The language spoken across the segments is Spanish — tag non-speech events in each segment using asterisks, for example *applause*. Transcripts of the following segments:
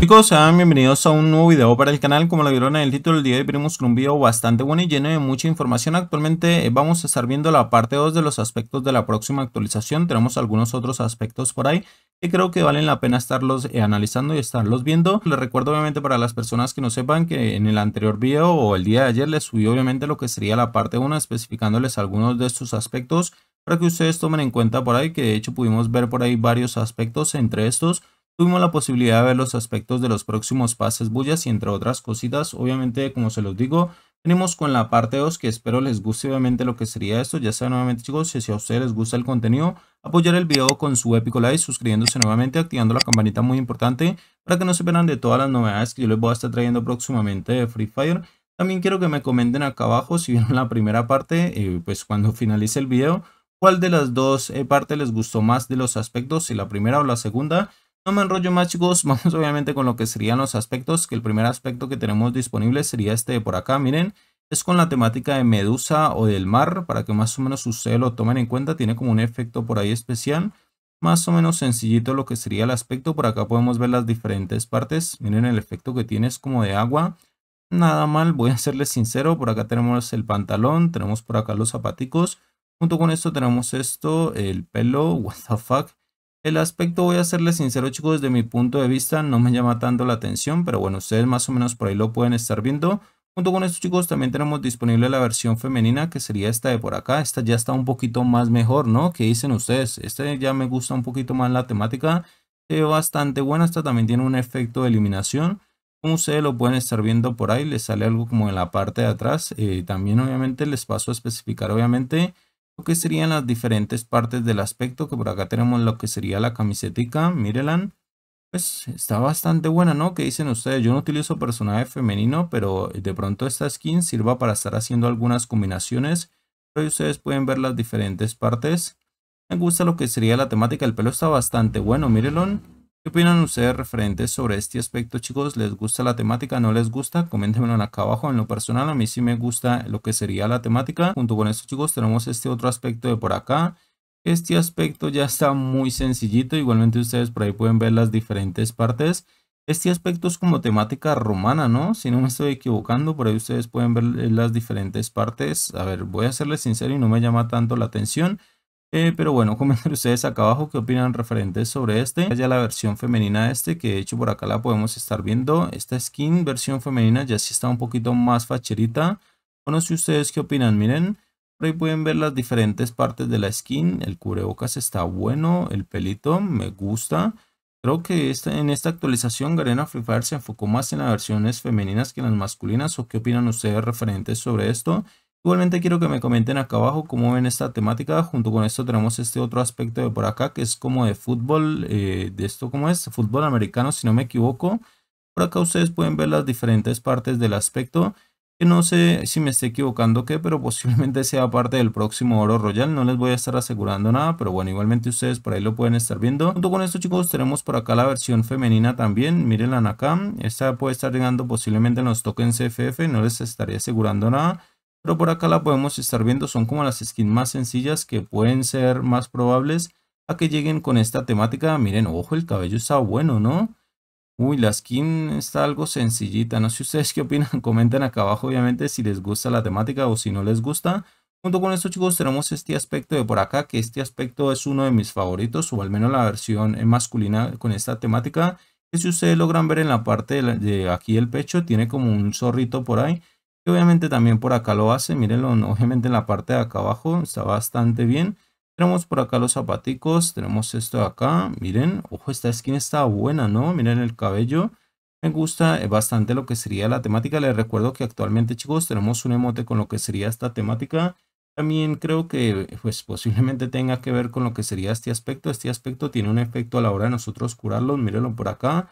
Chicos, sean bienvenidos a un nuevo video para el canal, como lo vieron en el título del día de hoy venimos con un video bastante bueno y lleno de mucha información, actualmente eh, vamos a estar viendo la parte 2 de los aspectos de la próxima actualización, tenemos algunos otros aspectos por ahí que creo que valen la pena estarlos eh, analizando y estarlos viendo. Les recuerdo obviamente para las personas que no sepan que en el anterior video o el día de ayer les subí obviamente lo que sería la parte 1 especificándoles algunos de estos aspectos para que ustedes tomen en cuenta por ahí que de hecho pudimos ver por ahí varios aspectos entre estos Tuvimos la posibilidad de ver los aspectos de los próximos pases bullas y entre otras cositas. Obviamente, como se los digo, venimos con la parte 2 que espero les guste obviamente lo que sería esto. Ya saben nuevamente chicos, si a ustedes les gusta el contenido, apoyar el video con su épico like, suscribiéndose nuevamente, activando la campanita muy importante para que no se pierdan de todas las novedades que yo les voy a estar trayendo próximamente de Free Fire. También quiero que me comenten acá abajo si *laughs* vieron la primera parte, eh, pues cuando finalice el video, cuál de las dos eh, partes les gustó más de los aspectos, si la primera o la segunda. No me enrollo más chicos, *laughs* vamos obviamente con lo que serían los aspectos, que el primer aspecto que tenemos disponible sería este de por acá, miren, es con la temática de Medusa o del mar, para que más o menos ustedes lo tomen en cuenta, tiene como un efecto por ahí especial, más o menos sencillito lo que sería el aspecto, por acá podemos ver las diferentes partes, miren el efecto que tiene es como de agua, nada mal, voy a serles sincero, por acá tenemos el pantalón, tenemos por acá los zapaticos, junto con esto tenemos esto, el pelo, *laughs* what the fuck, el aspecto, voy a serles sincero chicos, desde mi punto de vista no me llama tanto la atención, pero bueno, ustedes más o menos por ahí lo pueden estar viendo. Junto con esto chicos también tenemos disponible la versión femenina que sería esta de por acá, esta ya está un poquito más mejor, ¿no? ¿Qué dicen ustedes? Esta ya me gusta un poquito más la temática, se ve bastante buena, esta también tiene un efecto de iluminación. Como ustedes lo pueden estar viendo por ahí, les sale algo como en la parte de atrás. Eh, también obviamente les paso a especificar obviamente lo que serían las diferentes partes del aspecto, que por acá tenemos lo que sería la camisetica, mírenla, pues está bastante buena, ¿no? ¿Qué dicen ustedes? Yo no utilizo personaje femenino, pero de pronto esta skin sirva para estar haciendo algunas combinaciones. Pero ustedes pueden ver las diferentes partes. Me gusta lo que sería la temática, el pelo está bastante bueno, mírenlo. ¿Qué opinan ustedes referentes sobre este aspecto, chicos? ¿Les gusta la temática? ¿No les gusta? Coméntenmelo acá abajo. En lo personal, a mí sí me gusta lo que sería la temática. Junto con esto, chicos, tenemos este otro aspecto de por acá. Este aspecto ya está muy sencillito. Igualmente, ustedes por ahí pueden ver las diferentes partes. Este aspecto es como temática romana, ¿no? Si no me estoy equivocando, por ahí ustedes pueden ver las diferentes partes. A ver, voy a serles sincero y no me llama tanto la atención. Eh, pero bueno, *laughs* comenten ustedes acá abajo qué opinan referentes sobre este. Ya la versión femenina de este, que de hecho por acá la podemos estar viendo. Esta skin versión femenina ya sí está un poquito más facherita. Bueno, si ustedes qué opinan, miren. Por ahí pueden ver las diferentes partes de la skin. El cubrebocas está bueno, el pelito me gusta. Creo que esta, en esta actualización Garena Free Fire se enfocó más en las versiones femeninas que en las masculinas. ¿O qué opinan ustedes referentes sobre esto? Igualmente quiero que me comenten acá abajo cómo ven esta temática. Junto con esto tenemos este otro aspecto de por acá que es como de fútbol, eh, de esto como es, fútbol americano si no me equivoco. Por acá ustedes pueden ver las diferentes partes del aspecto. Que no sé si me estoy equivocando o qué, pero *laughs* posiblemente sea parte del próximo Oro Royal. No les voy a estar asegurando nada, pero bueno, igualmente ustedes por ahí lo pueden estar viendo. Junto con esto, chicos, tenemos por acá la versión femenina también. la acá. Esta puede estar llegando posiblemente nos los tokens cff No les estaría asegurando nada pero por acá la podemos estar viendo, son como las skins más sencillas que pueden ser más probables a que lleguen con esta temática. Miren, ojo, el cabello está bueno, ¿no? Uy, la skin está algo sencillita, no sé ustedes *laughs* qué opinan, comenten acá abajo obviamente si les gusta la temática o si no les gusta. Junto con esto chicos tenemos este aspecto de por acá, que este aspecto es uno de mis favoritos, o al menos la versión masculina con esta temática, que si ustedes logran ver en la parte de, aquí el pecho, tiene como un zorrito por ahí, obviamente también por acá lo hace, mírenlo, obviamente en la parte de acá abajo está bastante bien. Tenemos por acá los zapaticos, tenemos esto de acá, miren, ojo, esta skin está buena, ¿no? Miren el cabello, me gusta eh, bastante lo que sería la temática. Les recuerdo que actualmente, chicos, tenemos un emote con lo que sería esta temática. También creo que pues posiblemente tenga que ver con lo que sería este aspecto. Este aspecto tiene un efecto a la hora de nosotros curarlos, mírenlo por acá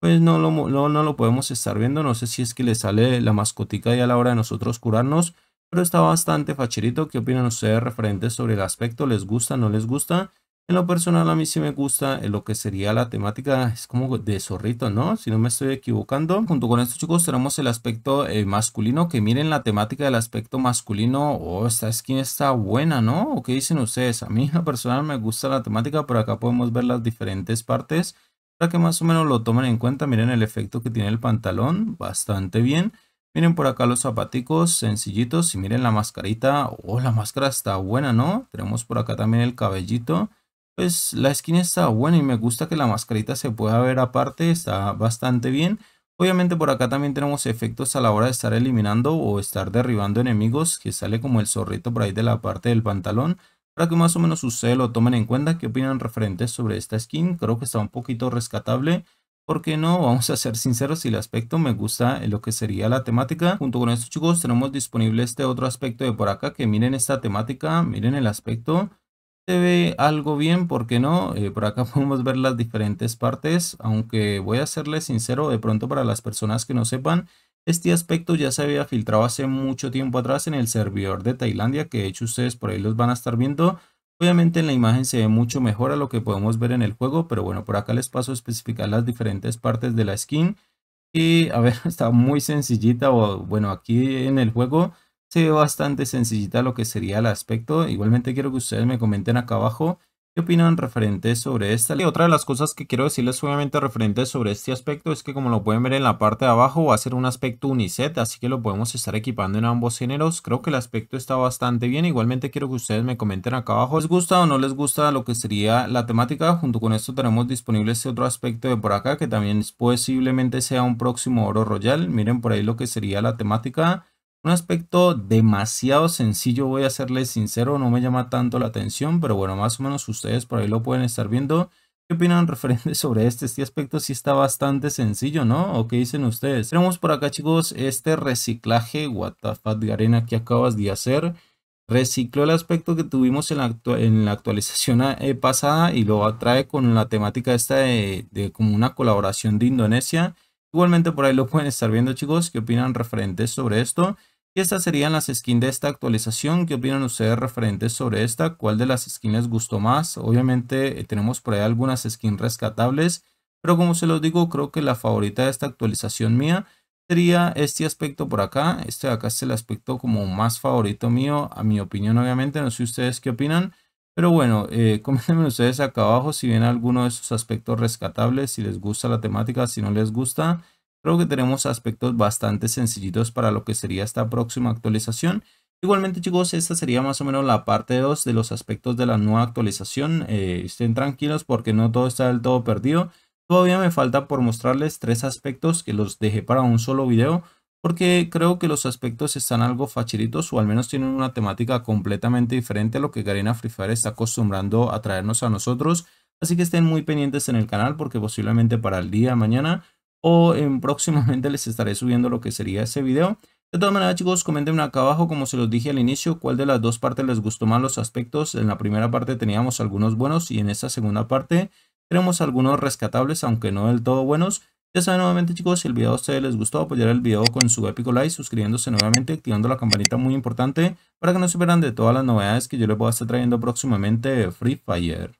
pues no lo, no, lo podemos estar viendo. No sé si es que le sale la mascotica ya a la hora de nosotros curarnos, pero está bastante facherito. ¿Qué opinan ustedes referentes sobre el aspecto? ¿Les gusta? ¿No les gusta? En lo personal a mí sí me gusta eh, lo que sería la temática, es como de zorrito, ¿no? Si no me estoy equivocando. Junto con estos chicos tenemos el aspecto eh, masculino, que miren la temática del aspecto masculino. o oh, esta skin está buena, ¿no? ¿O qué dicen ustedes? A mí en lo personal me gusta la temática, pero acá podemos ver las diferentes partes. Para que más o menos lo tomen en cuenta, miren el efecto que tiene el pantalón, bastante bien. Miren por acá los zapaticos sencillitos y miren la mascarita. Oh, la máscara está buena, ¿no? Tenemos por acá también el cabellito. Pues la esquina está buena y me gusta que la mascarita se pueda ver aparte, está bastante bien. Obviamente por acá también tenemos efectos a la hora de estar eliminando o estar derribando enemigos que sale como el zorrito por ahí de la parte del pantalón. Para que más o menos ustedes lo tomen en cuenta, ¿qué opinan referentes sobre esta skin? Creo que está un poquito rescatable. Porque no, *laughs* vamos a ser sinceros, si el aspecto me gusta lo que sería la temática. Junto con esto chicos tenemos disponible este otro aspecto de por acá, que miren esta temática, miren el aspecto. Se ve algo bien, ¿por qué no? Eh, por acá *laughs* podemos ver las diferentes partes, aunque voy a serles sincero, de pronto para las personas que no sepan, este aspecto ya se había filtrado hace mucho tiempo atrás en el servidor de Tailandia, que de hecho ustedes por ahí los van a estar viendo. Obviamente en la imagen se ve mucho mejor a lo que podemos ver en el juego, pero bueno, por acá les paso a especificar las diferentes partes de la skin. Y a ver, *laughs* está muy sencillita, o bueno, aquí en el juego se ve bastante sencillita lo que sería el aspecto. Igualmente quiero que ustedes me comenten acá abajo ¿Qué opinan referentes sobre esta? Y otra de las cosas que quiero decirles obviamente referentes sobre este aspecto es que como lo pueden ver en la parte de abajo va a ser un aspecto uniset, así que lo podemos estar equipando en ambos géneros. Creo que el aspecto está bastante bien. Igualmente quiero que ustedes me comenten acá abajo les gusta o no les gusta lo que sería la temática. Junto con esto tenemos disponible este otro aspecto de por acá que también posiblemente sea un próximo oro royal. Miren por ahí lo que sería la temática. Un aspecto demasiado sencillo, voy a serles sincero, no me llama tanto la atención, pero bueno, más o menos ustedes por ahí lo pueden estar viendo. ¿Qué opinan *laughs* referente sobre este? Este aspecto sí está bastante sencillo, ¿no? ¿O qué dicen ustedes? Tenemos por acá, chicos, este reciclaje. What de arena que acabas de hacer? Recicló el aspecto que tuvimos en la, actualización ah, eh, pasada y lo atrae con la temática esta de, de, como una colaboración de Indonesia. Igualmente por ahí lo pueden estar viendo, chicos. ¿Qué opinan referentes sobre esto? Y estas serían las skins de esta actualización. ¿Qué opinan ustedes referentes sobre esta? ¿Cuál de las skins les gustó más? Obviamente eh, tenemos por ahí algunas skins rescatables. Pero como se los digo, creo que la favorita de esta actualización mía sería este aspecto por acá. Este acá es el aspecto como más favorito mío, a mi opinión obviamente. No sé ustedes qué opinan. Pero bueno, eh, *laughs* coméntenme ustedes acá abajo si ven alguno de esos aspectos rescatables, si les gusta la temática, si no les gusta. Creo que tenemos aspectos bastante sencillitos para lo que sería esta próxima actualización. Igualmente chicos, esta sería más o menos la parte 2 de los aspectos de la nueva actualización. Eh, estén tranquilos porque no todo está del todo perdido. Todavía me falta por mostrarles tres aspectos que los dejé para un solo video porque creo que los aspectos están algo facheritos o al menos tienen una temática completamente diferente a lo que Garena Free Fire está acostumbrando a traernos a nosotros. Así que estén muy pendientes en el canal porque posiblemente para el día de mañana o en próximamente les estaré subiendo lo que sería ese video. De todas maneras chicos, comentenme acá abajo como se los dije al inicio, cuál de las dos partes les gustó más los aspectos. En la primera parte teníamos algunos buenos y en esta segunda parte tenemos algunos rescatables, aunque no del todo buenos. Ya saben nuevamente chicos, si el video a ustedes les gustó, apoyar el video con su épico like, suscribiéndose nuevamente, activando la campanita muy importante para que no se pierdan de todas las novedades que yo les voy a estar trayendo próximamente de Free Fire.